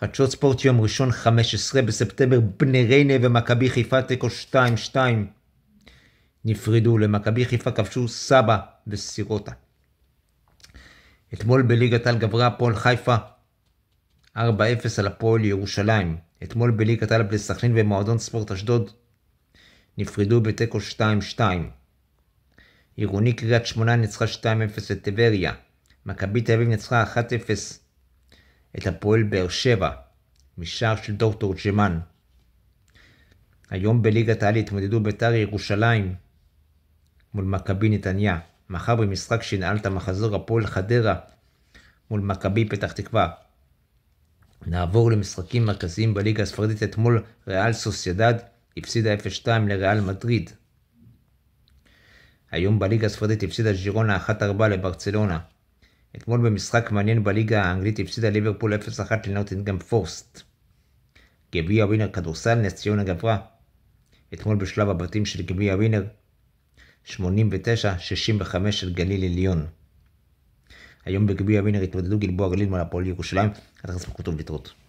חדשות ספורט יום ראשון 15 בספטמבר, בני ריינה ומכבי חיפה תיקו 2-2 נפרדו, למכבי חיפה כבשו סבא וסירוטה. אתמול בליגת על גברה הפועל חיפה 4-0 על הפועל ירושלים. אתמול בליגת על בני סכנין ומועדון ספורט אשדוד נפרדו בתיקו 2-2. עירוני קריית שמונה ניצחה 2-0 את טבריה. מכבי תל אביב ניצחה 1-0 את הפועל באר שבע משער של דור תורג'מן. היום בליגת העל התמודדו בית"ר ירושלים מול מכבי נתניה. מחר במשחק שינעל את המחזור הפועל חדרה מול מכבי פתח תקווה. נעבור למשחקים מרכזיים בליגה הספרדית אתמול ריאל סוסיידד הפסידה 0-2 לריאל מדריד. היום בליגה הספרדית הפסידה ג'ירונה 1-4 לברצלונה. אתמול במשחק מעניין בליגה האנגלית הפסידה ליברפול 0-1 לנוטינגאם פורסט. גביע ווינר כדורסל נס ציונה גברה. אתמול בשלב הבתים של גביע ווינר 89-65 של גליל עליון. היום בגביע ווינר התמודדו גלבוע גליל מול הפועל ירושלים. עד אז כתוב להתראות.